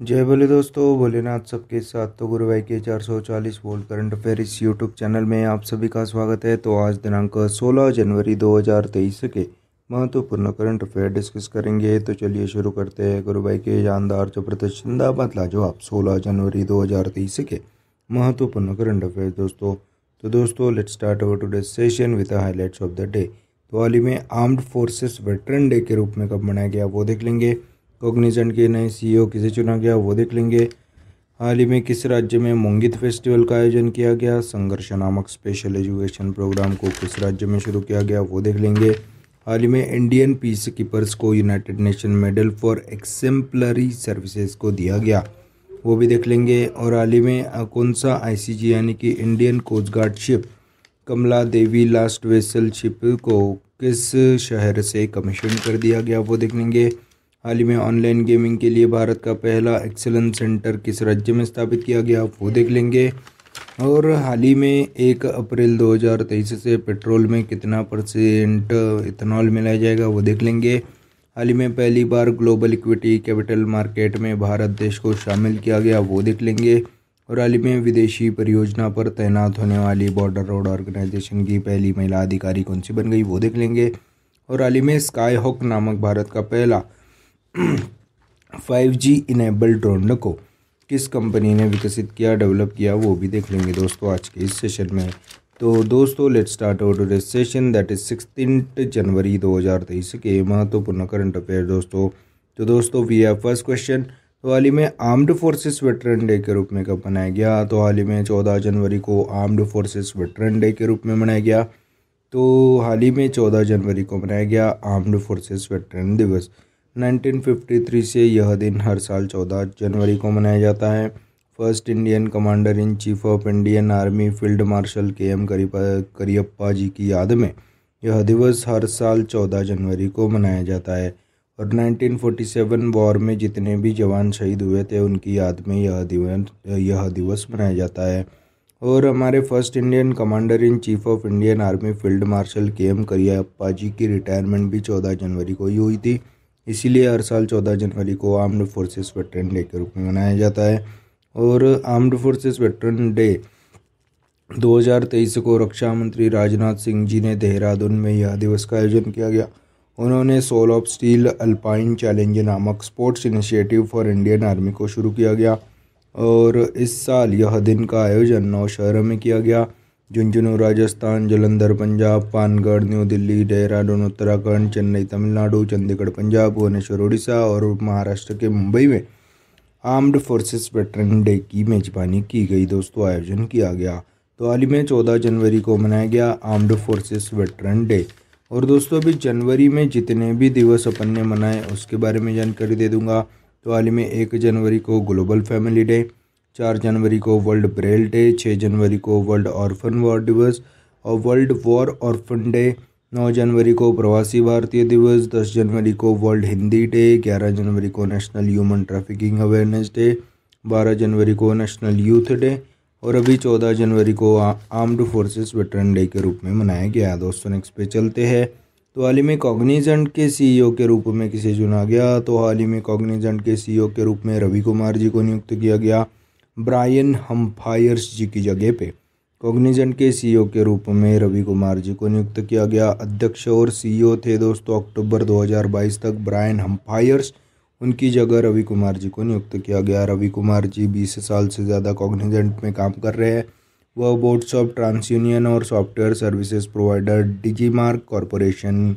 जय बोले दोस्तों भोलेनाथ सबके साथ तो गुरु भाई के 440 वोल्ट करंट अफेयर इस यूट्यूब चैनल में आप सभी का स्वागत है तो आज दिनांक 16 जनवरी 2023 के महत्वपूर्ण करंट अफेयर डिस्कस करेंगे तो चलिए शुरू करते हैं गुरु भाई के जानदार जबरदस्त बदला जो आप 16 जनवरी 2023 के महत्वपूर्ण करंट अफेयर दोस्तों तो दोस्तों let start our today session with highlights of the day तो हाल ही में आर्म्ड फोर्सेस वेटरन डे के रूप में कब मनाया गया वो देख लेंगे कॉग्निजेंट के नए सीईओ e किसे चुना गया वो देख लेंगे हाल ही में किस राज्य में मोंगित फेस्टिवल का आयोजन किया गया संघर्ष नामक स्पेशल एजुकेशन प्रोग्राम को किस राज्य में शुरू किया गया वो देख लेंगे हाल ही में इंडियन पीस कीपर्स को United nation medal for exemplary services को दिया गया वो भी देख लेंगे और हाल ही में कौन सा आईसीजी यानी कि Indian coast guard ship Kamla Devi last vessel ship को किस शहर से कमीशन कर दिया गया वो देख लेंगे हाल ही में ऑनलाइन गेमिंग के लिए भारत का पहला एक्सेलेंस सेंटर किस राज्य में स्थापित किया गया वो देख लेंगे और हाल ही में एक अप्रैल 2023 से पेट्रोल में कितना परसेंट इथेनॉल मिलाया जाएगा वो देख लेंगे हाल ही में पहली बार ग्लोबल इक्विटी कैपिटल मार्केट में भारत देश को शामिल किया गया वो देख लेंगे और हाल ही में विदेशी परियोजना पर तैनात होने वाली बॉर्डर रोड ऑर्गेनाइजेशन की पहली महिला अधिकारी कौन सी बन गई वो देख लेंगे और हाल ही में स्काई हॉक नामक भारत का पहला फाइव जी इनेबल ड्रोन को किस कंपनी ने विकसित किया डेवलप किया वो भी देख लेंगे दोस्तों आज के इस सेशन में तो दोस्तों let start out this session that is sixteen January 2023 के महत्वपूर्ण करंट अफेयर दोस्तों तो दोस्तों वी है फर्स्ट क्वेश्चन तो हाल ही में आर्म्ड फोर्सेस वेटरन डे के रूप में कब मनाया गया तो हाल ही में चौदह जनवरी को आर्म्ड फोर्सेस वेटरन डे के रूप में मनाया गया तो हाल ही में चौदह जनवरी को मनाया गया आर्म्ड फोर्सेस वेटरन दिवस 1953 से यह दिन हर साल 14 जनवरी को मनाया जाता है first Indian commander in chief of Indian army field marshal K M Cariappa ji की याद में यह दिवस हर साल 14 जनवरी को मनाया जाता है और 1947 वॉर में जितने भी जवान शहीद हुए थे उनकी याद में यह दिवस यह दिवस मनाया जाता है और हमारे first Indian commander in chief of Indian army field marshal K M Cariappa ji की रिटायरमेंट भी 14 जनवरी को ही हुई थी इसीलिए हर साल चौदह जनवरी को आर्म्ड फोर्सेस वेटरन डे के रूप में मनाया जाता है और आर्म्ड फोर्सेस वेटरन डे 2023 को रक्षा मंत्री राजनाथ सिंह जी ने देहरादून में यह दिवस का आयोजन किया गया उन्होंने soul of steel alpine challenge नामक sports initiative for Indian army को शुरू किया गया और इस साल यह दिन का आयोजन नौशहरा में किया गया झुंझुनू राजस्थान जलंधर पंजाब पानगढ़ न्यू दिल्ली देहरादून उत्तराखंड चेन्नई तमिलनाडु चंडीगढ़ पंजाब भुवनेश्वर उड़ीसा और महाराष्ट्र के मुंबई में आर्म्ड फोर्सेस वेटरन डे की मेजबानी की गई दोस्तों आयोजन किया गया तो हाल ही में चौदह जनवरी को मनाया गया आर्म्ड फोर्सेस वेटरन डे और दोस्तों अभी जनवरी में जितने भी दिवस अपन ने मनाए उसके बारे में जानकारी दे दूंगा तो हाल ही में एक जनवरी को ग्लोबल फैमिली डे चार जनवरी को वर्ल्ड ब्रेल डे छः जनवरी को वर्ल्ड ऑर्फन वॉर दिवस और वर्ल्ड वॉर ऑर्फन डे नौ जनवरी को प्रवासी भारतीय दिवस दस जनवरी को वर्ल्ड हिंदी डे ग्यारह जनवरी को national human trafficking awareness day बारह जनवरी को नेशनल यूथ डे और अभी चौदह जनवरी को आर्म्ड फोर्सेस वेटरन डे के रूप में मनाया गया दोस्तों नेक्स्ट पे चलते हैं तो हाल ही में कॉग्निजेंट के सीईओ e के रूप में किसे चुना गया तो हाल ही में कॉग्निजेंट के सीईओ e के रूप में रवि कुमार जी को नियुक्त किया गया ब्रायन हम्फायर्स जी की जगह पे कॉग्निजेंट के सीईओ के रूप में रवि कुमार जी को नियुक्त किया गया अध्यक्ष और सीईओ थे दोस्तों अक्टूबर 2022 तक ब्रायन हम्फायर्स उनकी जगह रवि कुमार जी को नियुक्त किया गया रवि कुमार जी बीस साल से ज़्यादा कॉग्निजेंट में काम कर रहे हैं वह बोर्ड्स ऑफ ट्रांस यूनियन और software services provider Digimarc corporation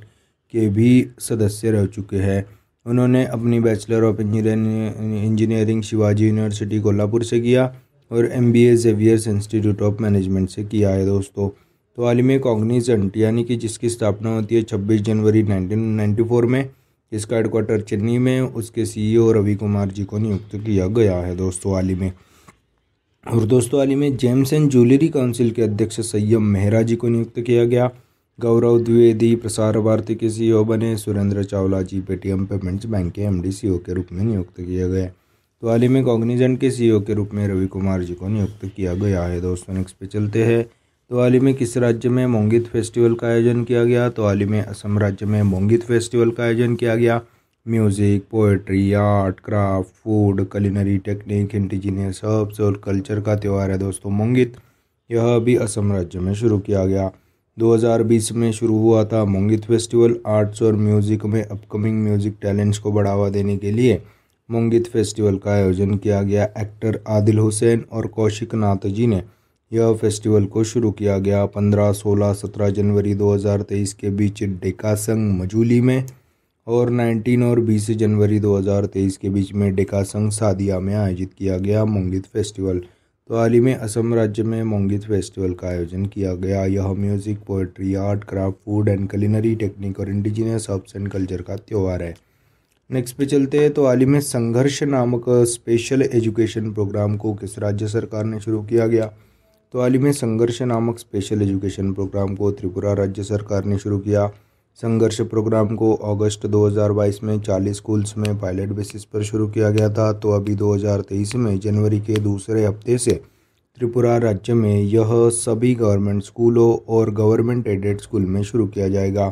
के भी सदस्य रह चुके हैं उन्होंने अपनी bachelor of engineering Shivaji university Kolhapur से किया और एम बी एवियर्स जेवियर्स इंस्टीट्यूट ऑफ मैनेजमेंट से किया है दोस्तों तो आलिम कॉग्निजेंट यानी कि जिसकी स्थापना होती है 26 जनवरी 1994 में इसका हेडक्वार्टर चेन्नई में उसके सीईओ e रवि कुमार जी को नियुक्त किया गया है दोस्तों आलिम और दोस्तों आलिम में जेम्स एंड ज्वेलरी काउंसिल के अध्यक्ष सैयम मेहरा जी को नियुक्त किया गया गौरव द्विवेदी प्रसार भारती के सीईओ e बने Surendra Chawla ji Paytm payments bank के एमडी सीईओ e के रूप में नियुक्त किया गया तो हाल ही में कॉग्निजेंट के सीईओ e के रूप में रवि कुमार जी को नियुक्त किया गया है दोस्तों नेक्स्ट पे चलते हैं तो हाल ही में किस राज्य में मोंगित फेस्टिवल का आयोजन किया गया तो हाल ही में असम राज्य में मोंगित फेस्टिवल का आयोजन किया गया music poetry art craft food culinary technique indigenous herbs और कल्चर का त्यौहार है दोस्तों मोंगित यह भी असम राज्य में शुरू किया गया 2020 में शुरू हुआ था मोंगित फेस्टिवल आर्ट्स और म्यूज़िक में अपकमिंग म्यूज़िक टैलेंट्स को बढ़ावा देने के लिए मोंगित फेस्टिवल का आयोजन किया गया एक्टर आदिल हुसैन और कौशिक नाथ जी ने यह फेस्टिवल को शुरू किया गया 15, 16, 17 जनवरी 2023 के बीच डेकासंग मजूली में और 19 और 20 जनवरी 2023 के बीच में डेकासंग सादिया में आयोजित किया गया मोंगित फेस्टिवल तो हाल ही में असम राज्य में मोंगित फेस्टिवल का आयोजन किया गया यह music poetry art craft food and culinary technique और इंडिजिनियस हर्ब्स एंड कल्चर का त्यौहार है नेक्स्ट पे चलते हैं तो हाल ही में संघर्ष नामक स्पेशल एजुकेशन प्रोग्राम को किस राज्य सरकार ने शुरू किया गया तो हाल ही में संघर्ष नामक स्पेशल एजुकेशन प्रोग्राम को त्रिपुरा राज्य सरकार ने शुरू किया संघर्ष प्रोग्राम को अगस्त 2022 में 40 स्कूल्स में पायलट बेसिस पर शुरू किया गया था तो अभी 2023 में जनवरी के दूसरे हफ्ते से त्रिपुरा राज्य में यह सभी गवर्नमेंट स्कूलों और गवर्नमेंट एडेड स्कूल में शुरू किया जाएगा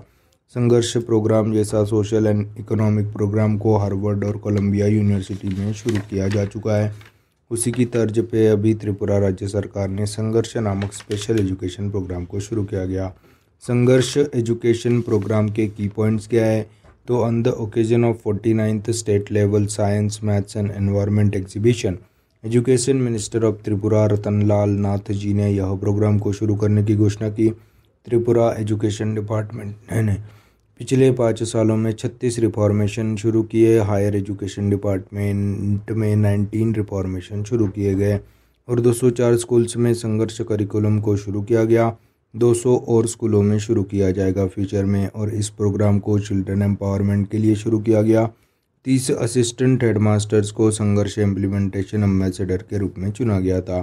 संघर्ष प्रोग्राम जैसा सोशल एंड इकोनॉमिक प्रोग्राम को हार्वर्ड और कोलंबिया यूनिवर्सिटी में शुरू किया जा चुका है उसी की तर्ज पे अभी त्रिपुरा राज्य सरकार ने संघर्ष नामक स्पेशल एजुकेशन प्रोग्राम को शुरू किया गया संघर्ष एजुकेशन प्रोग्राम के की पॉइंट्स क्या है तो on the occasion of forty ninth state level science maths and environment exhibition education minister of Tripura Ratan Lal Nath ji ने यह प्रोग्राम को शुरू करने की घोषणा की त्रिपुरा एजुकेशन डिपार्टमेंट ने पिछले पाँच सालों में छत्तीस रिफॉर्मेशन शुरू किए हायर एजुकेशन डिपार्टमेंट में नाइनटीन रिफॉर्मेशन शुरू किए गए और 204 स्कूल्स में संघर्ष करिकुलम को शुरू किया गया 200 और स्कूलों में शुरू किया जाएगा फ्यूचर में और इस प्रोग्राम को चिल्ड्रन एम्पावरमेंट के लिए शुरू किया गया तीस असिस्टेंट हेडमास्टर्स को संघर्ष इम्प्लीमेंटेशन एम्बेसडर के रूप में चुना गया था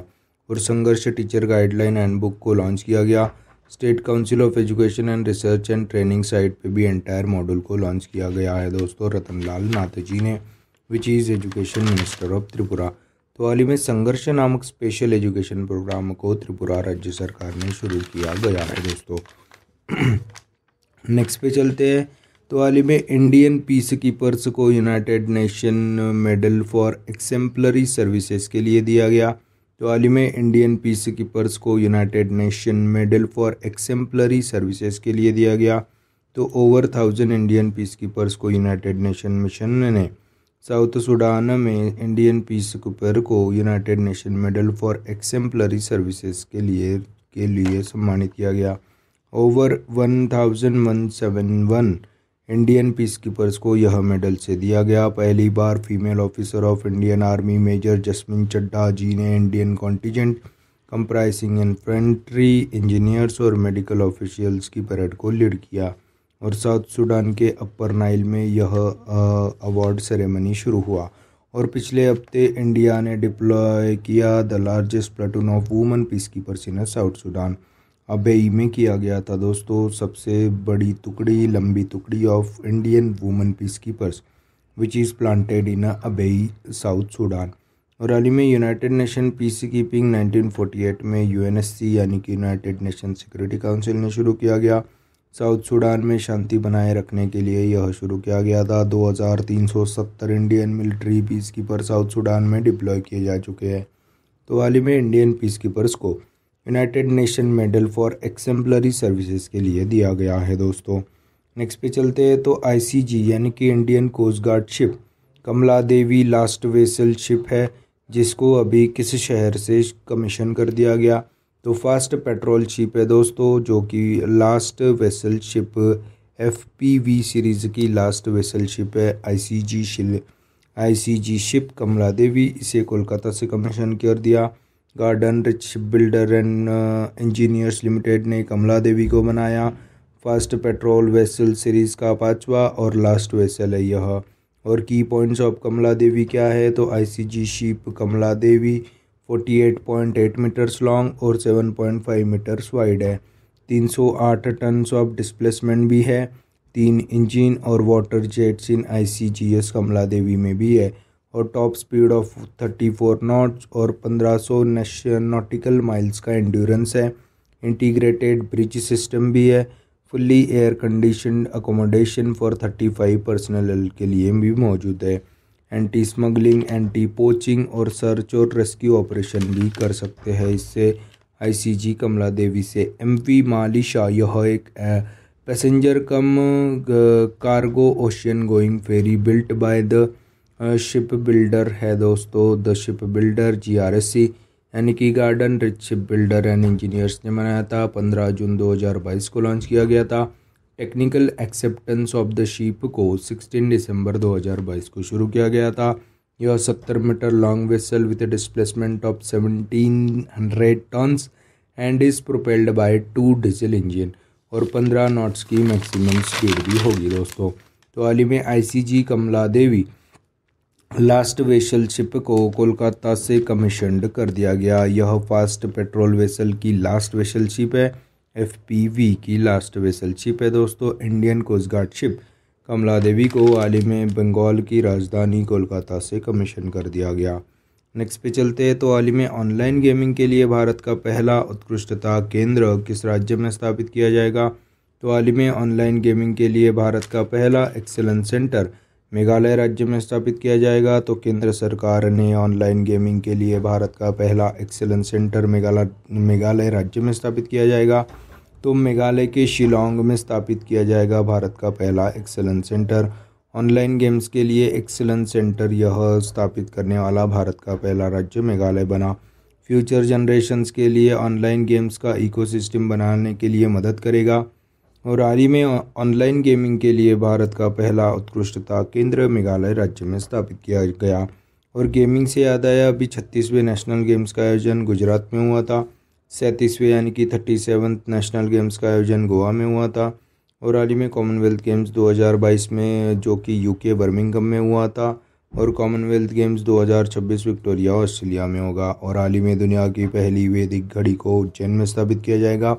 और संघर्ष टीचर गाइडलाइन हैंडबुक को लॉन्च किया गया state council of education and research and training site पे भी एंटायर मॉडल को लॉन्च किया गया है दोस्तों रतनलाल जी ने which is education minister of Tripura ही में संघर्ष नामक स्पेशल एजुकेशन प्रोग्राम को त्रिपुरा राज्य सरकार ने शुरू किया गया है दोस्तों नेक्स्ट पे चलते हैं ही में इंडियन पीस कीपर्स को United nation medal for exemplary services के लिए दिया गया ही में इंडियन पीस कीपर्स को United nation medal for exemplary services के लिए दिया गया तो over thousand Indian peacekeepers को यूनाइटेड नेशन मिशन ने साउथ सूडान में इंडियन पीस कुपर को United nation medal for exemplary services के लिए के लिए सम्मानित किया गया over one one thousand seven one Indian peacekeepers को यह मेडल से दिया गया पहली बार female officer of Indian army major Jasmin Chadha ji ने Indian contingent comprising infantry engineers और मेडिकल ऑफिशियल्स की परेड को लीड किया और साउथ सूडान के अपर नाइल में यह अवार्ड सेरेमनी शुरू हुआ और पिछले हफ्ते इंडिया ने डिप्लॉय किया the largest platoon of women peacekeepers in south Sudan Abyei e में किया गया था दोस्तों सबसे बड़ी टुकड़ी लंबी टुकड़ी of Indian women peacekeepers which is planted in Abyei south Sudan और हाल ही में united nation peacekeeping nineteen में यू यानी कि यूनाइटेड नेशन सिक्योरिटी काउंसिल ने शुरू किया गया साउथ सूडान में शांति बनाए रखने के लिए यह शुरू किया गया था 2370 Indian military peacekeeper south Sudan में डिप्लॉय किए जा चुके हैं तो हाल ही में इंडियन पीस कीपर्स को United nation medal for exemplary services के लिए दिया गया है दोस्तों नेक्स्ट पे चलते हैं तो आईसीजी यानी कि Indian coast guard ship Kamla Devi last vessel ship है जिसको अभी किस शहर से कमीशन कर दिया गया तो फास्ट पेट्रोल शिप है दोस्तों जो कि last vessel ship F P V series की लास्ट वेसल शिप है आई सी जी शिल आई सी जी शिप कमला देवी इसे कोलकाता से कमीशन कर दिया Garden Reach ship builder and engineers limited ने कमला देवी को बनाया फर्स्ट पेट्रोल वेसल सीरीज़ का पांचवा और लास्ट वेसल है यह और की पॉइंट्स ऑफ कमला देवी क्या है तो I C G ship Kamla Devi 48.8 metres long और 7.5 मीटर्स वाइड है 308 टन ऑफ डिस्प्लेसमेंट भी है तीन इंजन और water jets in ICGS Kamla Devi में भी है और टॉप स्पीड ऑफ 34 नॉट्स और 1500 नॉटिकल माइल्स का एंड्योरेंस है इंटीग्रेटेड ब्रिज सिस्टम भी है fully air condition accommodation for 35 personal के लिए भी मौजूद है एंटी स्मगलिंग एंटी पोचिंग और सर्च और रेस्क्यू ऑपरेशन भी कर सकते हैं इससे आईसीजी कमला देवी से एमवी मालिशा यह एक passenger cum cargo ocean going ferry built by the ship builder है दोस्तों the ship builder G R S C यानी कि Garden Reach ship builder and engineers ने बनाया था पंद्रह जून दो हज़ार बाईस को लॉन्च किया गया था technical acceptance of the ship को 16 दिसंबर 2022 को शुरू किया गया था यह 70 metre long vessel with displacement of 1700 tons and is propelled by two diesel engine और 15 नॉट्स की मैक्सिमम स्पीड भी होगी दोस्तों तो हाल ही में ICG Kamla Devi last vessel ship को कोलकाता से कमीशनड कर दिया गया यह फास्ट पेट्रोल वेसल की लास्ट वेसल शिप है एफ की लास्ट वेसल शिप है दोस्तों Indian coast guard ship Kamla Devi को हाल ही में बंगाल की राजधानी कोलकाता से कमीशन कर दिया गया नेक्स्ट पे चलते हैं तो हाल ही में ऑनलाइन गेमिंग के लिए भारत का पहला उत्कृष्टता केंद्र किस राज्य में स्थापित किया जाएगा तो हाल ही में ऑनलाइन गेमिंग के लिए भारत का पहला एक्सेलेंस सेंटर मेघालय राज्य में स्थापित किया जाएगा तो केंद्र सरकार ने ऑनलाइन गेमिंग के लिए भारत का पहला एक्सेलेंस सेंटर मेघालय मेघालय राज्य में स्थापित किया जाएगा तो मेघालय के शिलोंग में स्थापित किया जाएगा भारत का पहला एक्सेलेंस सेंटर ऑनलाइन गेम्स के लिए एक्सेलेंस सेंटर यह स्थापित करने वाला भारत का पहला राज्य मेघालय बना फ्यूचर जनरेशन्स के लिए ऑनलाइन गेम्स का इकोसिस्टम बनाने के लिए मदद करेगा और ही में ऑनलाइन गेमिंग के लिए भारत का पहला उत्कृष्टता केंद्र मेघालय राज्य में स्थापित किया गया और गेमिंग से याद आया अभी छत्तीसवें नेशनल गेम्स का आयोजन गुजरात में हुआ था सैंतीसवें यानी कि थर्टी सेवन्थ नेशनल गेम्स का आयोजन गोवा में हुआ था और हाल ही में कॉमनवेल्थ गेम्स 2022 में जो कि यूके बर्मिंगम में हुआ था और कॉमनवेल्थ गेम्स 2026 विक्टोरिया ऑस्ट्रेलिया में होगा और हाल ही में दुनिया की पहली वैदिक घड़ी को उज्जैन में स्थापित किया जाएगा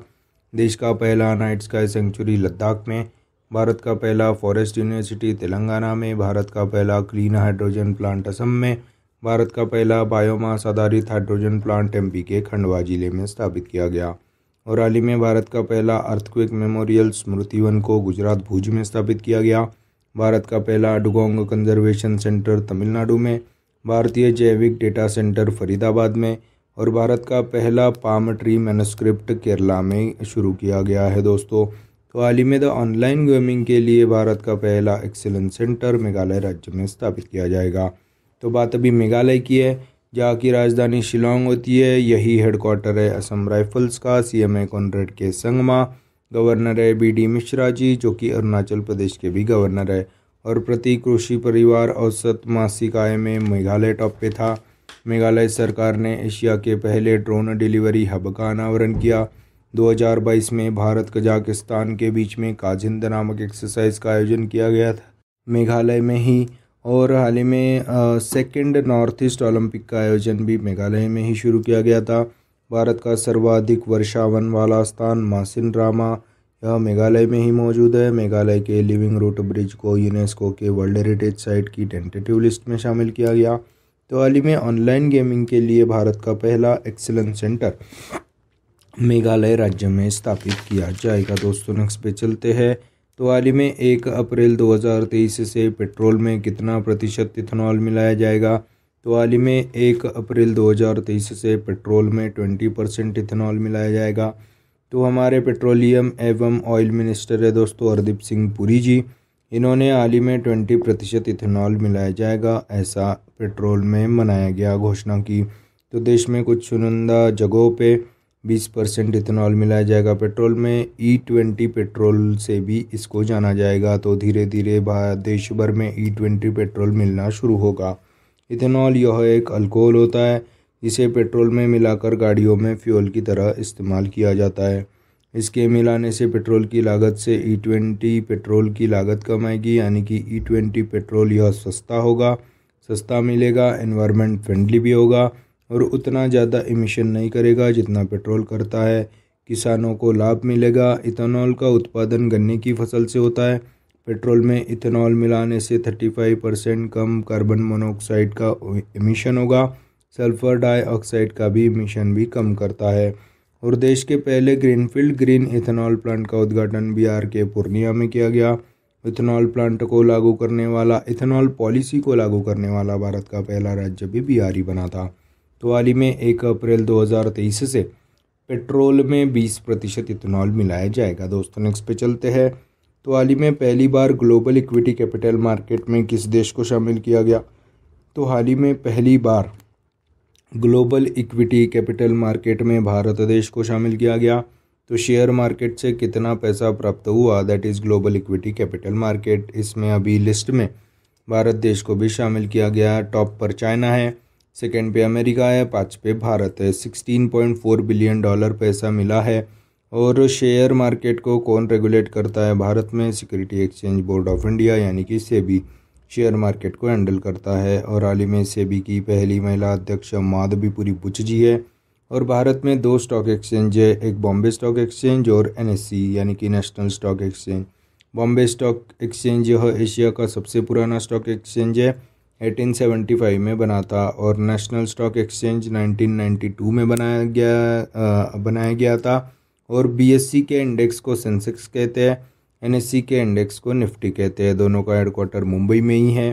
देश का पहला नाइट स्काई सेंचुरी लद्दाख में भारत का पहला फॉरेस्ट यूनिवर्सिटी तेलंगाना में भारत का पहला क्लीन हाइड्रोजन प्लांट असम में भारत का पहला बायोमास आधारित हाइड्रोजन प्लांट एम के खंडवा जिले में स्थापित किया गया और हाल ही में भारत का पहला अर्थक्वेक मेमोरियल स्मृति वन को गुजरात भुज में स्थापित किया गया भारत का पहला डुगोंग कंजर्वेशन सेंटर तमिलनाडु में भारतीय जैविक डेटा सेंटर फरीदाबाद में और भारत का पहला पाम ट्री मैनस्क्रिप्ट केरला में शुरू किया गया है दोस्तों तो हाल ही में द ऑनलाइन गेमिंग के लिए भारत का पहला एक्सेलेंस सेंटर मेघालय राज्य में स्थापित किया जाएगा तो बात अभी मेघालय की है जहाँ की राजधानी शिलोंग होती है यही हेडक्वार्टर है असम राइफल्स का सी एम है कॉन्रेड के संगमा गवर्नर है बी डी मिश्रा जी जो कि अरुणाचल प्रदेश के भी गवर्नर है और प्रति कृषि परिवार औसत मासिक आय में मेघालय टॉप पे था मेघालय सरकार ने एशिया के पहले ड्रोन डिलीवरी हब का अनावरण किया 2022 में भारत कजाकिस्तान के बीच में काजिंद नामक एक्सरसाइज का आयोजन किया गया था मेघालय में ही और हाल ही में सेकेंड नॉर्थ ईस्ट ओलंपिक का आयोजन भी मेघालय में ही शुरू किया गया था भारत का सर्वाधिक वर्षावन वाला स्थान मासिन रामा यह मेघालय में ही मौजूद है मेघालय के लिविंग रूट ब्रिज को यूनेस्को के वर्ल्ड हेरिटेज साइट की टेंटेटिव लिस्ट में शामिल किया गया दिवाली में ऑनलाइन गेमिंग के लिए भारत का पहला एक्सेलेंस सेंटर मेघालय राज्य में स्थापित किया जाएगा दोस्तों नेक्स्ट पे चलते हैं दिवाली में एक अप्रैल 2023 से पेट्रोल में कितना प्रतिशत इथेनॉल मिलाया जाएगा दिवाली में एक अप्रैल 2023 से पेट्रोल में 20 परसेंट इथेनॉल मिलाया जाएगा तो हमारे पेट्रोलियम एवं ऑयल मिनिस्टर है दोस्तों हरदीप सिंह पुरी जी इन्होंने हाल ही में ट्वेंटी प्रतिशत इथेनॉल मिलाया जाएगा ऐसा पेट्रोल में मनाया गया घोषणा की तो देश में कुछ चुनिंदा जगहों पे 20 परसेंट इथेनॉल मिलाया जाएगा पेट्रोल में ई ट्वेंटी पेट्रोल से भी इसको जाना जाएगा तो धीरे धीरे देश भर में ई ट्वेंटी पेट्रोल मिलना शुरू होगा इथेनॉल यह एक अल्कोहल होता है इसे पेट्रोल में मिलाकर गाड़ियों में फ्यूल की तरह इस्तेमाल किया जाता है इसके मिलाने से पेट्रोल की लागत से ई e ट्वेंटी पेट्रोल की लागत कम आएगी यानी कि ई e ट्वेंटी पेट्रोल यह सस्ता होगा सस्ता मिलेगा इन्वायरमेंट फ्रेंडली भी होगा और उतना ज़्यादा इमिशन नहीं करेगा जितना पेट्रोल करता है किसानों को लाभ मिलेगा इथेनॉल का उत्पादन गन्ने की फसल से होता है पेट्रोल में इथेनॉल मिलाने से 35 परसेंट कम कार्बन मोनोऑक्साइड का इमिशन होगा सल्फ़र डाइऑक्साइड का भी इमिशन भी कम करता है और देश के पहले ग्रीनफील्ड ग्रीन इथेनॉल प्लांट का उद्घाटन बिहार के पूर्णिया में किया गया इथेनॉल प्लांट को लागू करने वाला इथेनॉल पॉलिसी को लागू करने वाला भारत का पहला राज्य भी बिहार ही बना था तो हाल ही में एक अप्रैल 2023 से पेट्रोल में 20 प्रतिशत इथेनॉल मिलाया जाएगा दोस्तों नेक्स्ट पे चलते हैं तो हाल ही में पहली बार ग्लोबल इक्विटी कैपिटल मार्केट में किस देश को शामिल किया गया तो हाल ही में पहली बार ग्लोबल इक्विटी कैपिटल मार्केट में भारत देश को शामिल किया गया तो शेयर मार्केट से कितना पैसा प्राप्त हुआ that is global equity capital market इसमें अभी लिस्ट में भारत देश को भी शामिल किया गया टॉप पर चाइना है सेकेंड पे अमेरिका है पाँच पे भारत है sixteen point four billion dollar पैसा मिला है और शेयर मार्केट को कौन रेगुलेट करता है भारत में security exchange board of India यानी कि सेबी शेयर मार्केट को हैंडल करता है और हाल ही में सेबी e की पहली महिला अध्यक्ष माधवीपुरी बुच जी है और भारत में दो स्टॉक एक्सचेंज है एक बॉम्बे स्टॉक एक्सचेंज और एन e, यानी कि national stock exchange Bombay stock exchange यह एशिया का सबसे पुराना स्टॉक एक्सचेंज है 1875 में बना था और नेशनल स्टॉक एक्सचेंज 1992 में बनाया गया आ, बनाया गया था और बीएससी e के इंडेक्स को सेंसेक्स कहते हैं एन के इंडेक्स को निफ्टी कहते हैं दोनों का हेडक्वार्टर मुंबई में ही है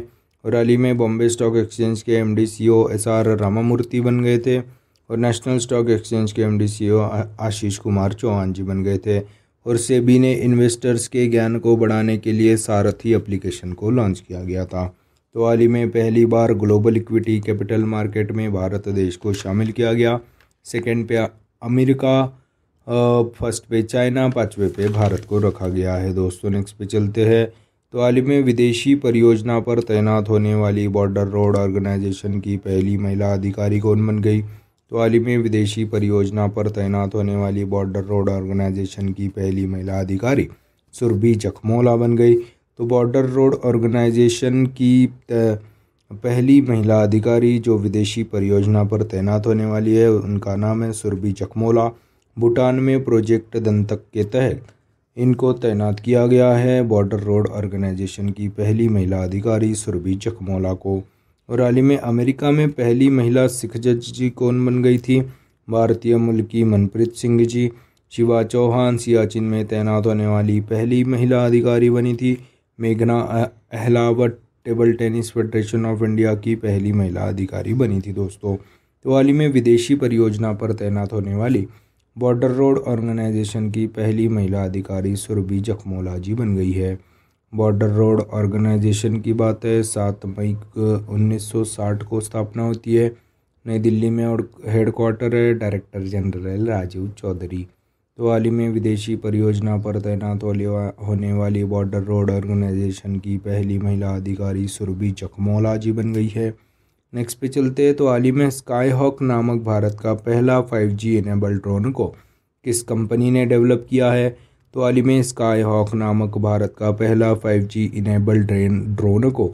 और हाल ही में बॉम्बे स्टॉक एक्सचेंज के M D C O S R Ramamurthy बन गए थे और नेशनल स्टॉक एक्सचेंज के M D C O Ashish Kumar Chauhan ji बन गए थे और सेबी ने इन्वेस्टर्स के ज्ञान को बढ़ाने के लिए सारथी एप्लीकेशन को लॉन्च किया गया था तो हाल ही में पहली बार ग्लोबल इक्विटी कैपिटल मार्केट में भारत देश को शामिल किया गया सेकेंड पे अमेरिका फर्स्ट पे चाइना पाँचवें पे भारत को रखा गया है दोस्तों नेक्स्ट पे चलते हैं तो हाल में विदेशी परियोजना पर तैनात होने वाली बॉर्डर रोड ऑर्गेनाइजेशन की पहली महिला अधिकारी कौन बन गई तो हाल में विदेशी परियोजना पर तैनात होने वाली बॉर्डर रोड ऑर्गेनाइजेशन की पहली महिला अधिकारी सुरभि जखमोला बन गई तो बॉर्डर रोड ऑर्गेनाइजेशन की पहली महिला अधिकारी जो विदेशी परियोजना पर तैनात होने वाली है उनका नाम है सुरभि जखमोला भूटान में प्रोजेक्ट दंतक के तहत इनको तैनात किया गया है बॉर्डर रोड ऑर्गेनाइजेशन की पहली महिला अधिकारी सुरभि चकमौला को और हाल ही में अमेरिका में पहली महिला सिख जज जी कौन बन गई थी भारतीय मूल की मनप्रीत सिंह जी शिवा चौहान सियाचिन में तैनात होने वाली पहली महिला अधिकारी बनी थी मेघना Ahlawat table tennis federation of India की पहली महिला अधिकारी बनी थी दोस्तों तो हाल ही में विदेशी परियोजना पर तैनात होने वाली बॉर्डर रोड ऑर्गेनाइजेशन की पहली महिला अधिकारी सुरभि जखमोला जी बन गई है बॉर्डर रोड ऑर्गेनाइजेशन की बात है सात मई उन्नीस को स्थापना होती है नई दिल्ली में और हेडक्वार्टर है डायरेक्टर जनरल राजीव चौधरी तो हाल ही में विदेशी परियोजना पर तैनात होने वाली बॉर्डर रोड ऑर्गेनाइजेशन की पहली महिला अधिकारी सुरभि जखमोला जी बन गई है नेक्स्ट पे चलते हैं तो हाल ही में स्काई हॉक नामक भारत का पहला 5G एनेबल ड्रोन को किस कंपनी ने डेवलप किया है तो हाल ही में स्काई हॉक नामक भारत का पहला 5G इनेबल ड्रेन ड्रोन को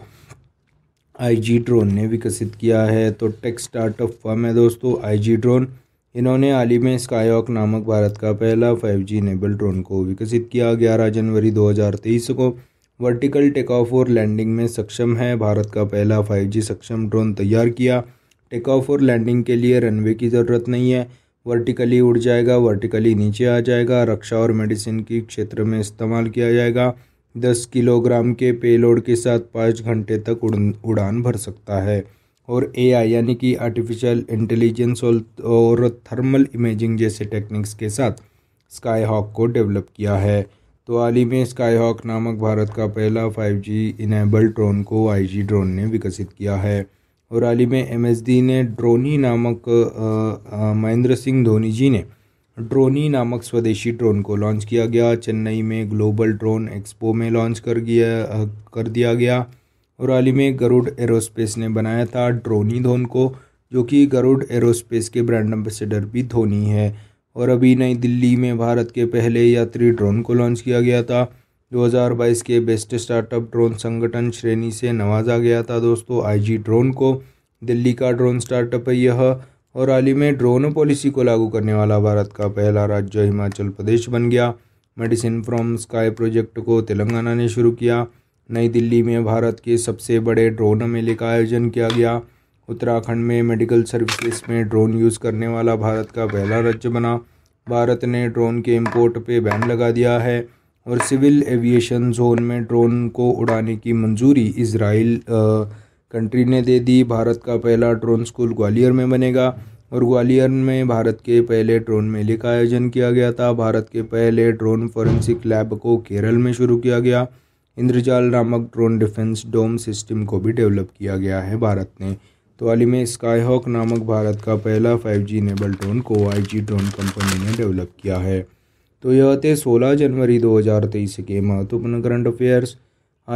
आईजी ड्रोन ने विकसित किया है तो टेक स्टार्टअप फर्म है दोस्तों आईजी ड्रोन इन्होंने हाल ही में हॉक नामक भारत का पहला 5G इनेबल ड्रोन को विकसित किया 11 जनवरी 2023 को वर्टिकल टेकऑफ और लैंडिंग में सक्षम है भारत का पहला जी सक्षम ड्रोन तैयार किया टेकऑफ और लैंडिंग के लिए रनवे की ज़रूरत नहीं है वर्टिकली उड़ जाएगा वर्टिकली नीचे आ जाएगा रक्षा और मेडिसिन की क्षेत्र में इस्तेमाल किया जाएगा दस किलोग्राम के पेलोड के साथ पाँच घंटे तक उड़ान भर सकता है और ए यानी कि आर्टिफिशियल इंटेलिजेंस और थर्मल इमेजिंग जैसे टेक्निक्स के साथ स्काई हॉक को डेवलप किया है तो हाल ही में स्काईहॉक नामक भारत का पहला 5G इनेबल ड्रोन को आईजी ड्रोन ने विकसित किया है और हाल ही में एमएसडी ने ड्रोनी नामक महेंद्र सिंह धोनी जी ने ड्रोनी नामक स्वदेशी ड्रोन को लॉन्च किया गया चेन्नई में ग्लोबल ड्रोन एक्सपो में लॉन्च कर गया कर दिया गया और हाल ही में गरुड़ एरोस्पेस ने बनाया था ड्रोनी धोन को जो कि गरुड़ एरोस्पेस के ब्रांड एम्बेसडर भी धोनी है और अभी नई दिल्ली में भारत के पहले यात्री ड्रोन को लॉन्च किया गया था 2022 के बेस्ट स्टार्टअप ड्रोन संगठन श्रेणी से नवाजा गया था दोस्तों आईजी ड्रोन को दिल्ली का ड्रोन स्टार्टअप है यह और हाल ही में ड्रोन पॉलिसी को लागू करने वाला भारत का पहला राज्य हिमाचल प्रदेश बन गया मेडिसिन फ्रॉम स्काई प्रोजेक्ट को तेलंगाना ने शुरू किया नई दिल्ली में भारत के सबसे बड़े ड्रोन मेले का आयोजन किया गया उत्तराखंड में मेडिकल सर्विसेज में ड्रोन यूज़ करने वाला भारत का पहला राज्य बना भारत ने ड्रोन के इम्पोर्ट पे बैन लगा दिया है और सिविल एविएशन जोन में ड्रोन को उड़ाने की मंजूरी इसराइल कंट्री ने दे दी भारत का पहला ड्रोन स्कूल ग्वालियर में बनेगा और ग्वालियर में भारत के पहले ड्रोन मेले का आयोजन किया गया था भारत के पहले ड्रोन फॉरेंसिक लैब को केरल में शुरू किया गया इंद्रजाल नामक ड्रोन डिफेंस डोम सिस्टम को भी डेवलप किया गया है भारत ने तो हाल ही में स्काईहॉक नामक भारत का पहला 5G नेबल ड्रोन को आई ड्रोन कंपनी ने डेवलप किया है तो यह थे 16 जनवरी 2023 के महत्वपूर्ण करंट अफेयर्स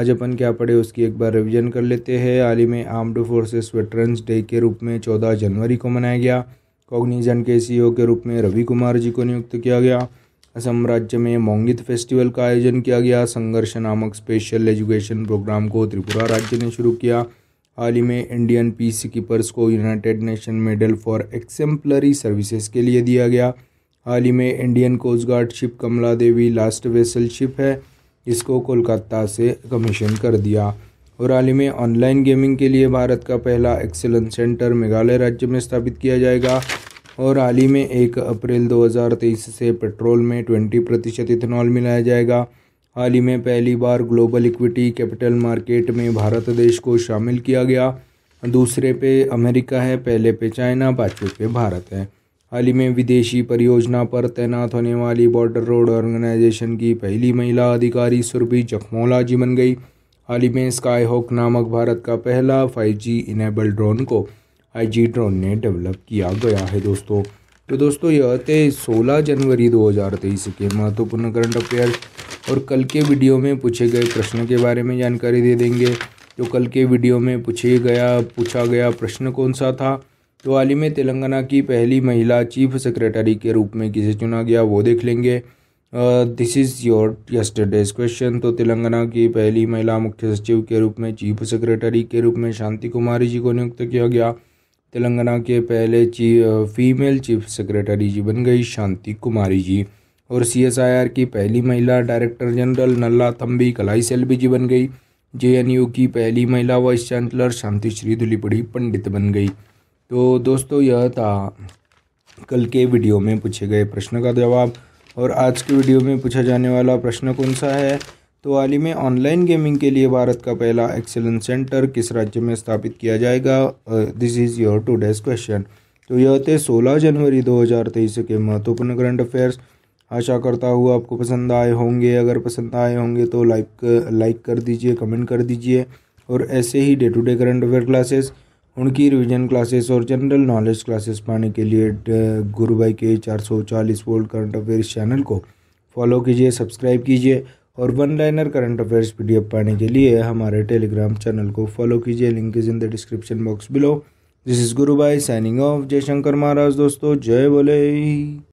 आज अपन क्या पढ़े उसकी एक बार रिवीजन कर लेते हैं हाल ही में आर्म्ड फोर्सेस वेटरन्स डे के रूप में 14 जनवरी को मनाया गया कॉग्निजन के सीईओ e के रूप में रवि कुमार जी को नियुक्त किया गया असम राज्य में मोंगित फेस्टिवल का आयोजन किया गया संघर्ष नामक स्पेशल एजुकेशन प्रोग्राम को त्रिपुरा राज्य ने शुरू किया हाल ही में इंडियन पीस कीपर्स को United nation medal for exemplary services के लिए दिया गया हाल ही में Indian coast guard ship Kamla Devi last vessel ship है इसको कोलकाता से कमीशन कर दिया और हाल ही में ऑनलाइन गेमिंग के लिए भारत का पहला एक्सेलेंस सेंटर मेघालय राज्य में स्थापित किया जाएगा और हाल ही में एक अप्रैल 2023 से पेट्रोल में 20 प्रतिशत इथेनॉल मिलाया जाएगा हाल ही में पहली बार ग्लोबल इक्विटी कैपिटल मार्केट में भारत देश को शामिल किया गया दूसरे पे अमेरिका है पहले पे चाइना पाँचवें पे भारत है हाल ही में विदेशी परियोजना पर तैनात होने वाली बॉर्डर रोड ऑर्गेनाइजेशन की पहली महिला अधिकारी सुरभि जखमोला जी बन गई हाल ही में स्काई हॉक नामक भारत का पहला फाइव जी इनेबल ड्रोन को आई जी ड्रोन ने डेवलप किया गया है दोस्तों तो दोस्तों यह थे सोलह जनवरी दो हजार तेईस के महत्वपूर्ण करंट अफेयर्स और कल के वीडियो में पूछे गए प्रश्न के बारे में जानकारी दे देंगे तो कल के वीडियो में पूछे गया पूछा गया प्रश्न कौन सा था तो हाल ही में तेलंगाना की पहली महिला चीफ सेक्रेटरी के रूप में किसे चुना गया वो देख लेंगे this is your yesterday's question तो तेलंगाना की पहली महिला मुख्य सचिव के रूप में चीफ सेक्रेटरी के रूप में शांति कुमारी जी को नियुक्त किया गया तेलंगाना के पहले chief female chief secretary ji बन गई शांति कुमारी जी और सीएसआईआर की पहली महिला डायरेक्टर जनरल नल्ला थम्बी कलाई भी जी बन गई जेएनयू की पहली महिला वाइस चांसलर शांति श्री धुलीपड़ी पंडित बन गई तो दोस्तों यह था कल के वीडियो में पूछे गए प्रश्न का जवाब और आज के वीडियो में पूछा जाने वाला प्रश्न कौन सा है तो हाल ही में ऑनलाइन गेमिंग के लिए भारत का पहला एक्सेलेंस सेंटर किस राज्य में स्थापित किया जाएगा this is your today's question तो यह थे सोलह जनवरी 2023 के महत्वपूर्ण करंट अफेयर्स आशा करता हूँ आपको पसंद आए होंगे अगर पसंद आए होंगे तो लाइक लाइक कर दीजिए कमेंट कर दीजिए और ऐसे ही day to day current affair classes उनकी रिवीजन क्लासेस और जनरल नॉलेज क्लासेस पाने के लिए uh, गुरु भाई के चार सौ चालीस वोल्ट करंट अफेयर चैनल को फॉलो कीजिए सब्सक्राइब कीजिए और one liner current affairs P पाने के लिए हमारे टेलीग्राम चैनल को फॉलो कीजिए link is in the description box below this is Guru Bhai signing off Jaishankar महाराज दोस्तों जय बोले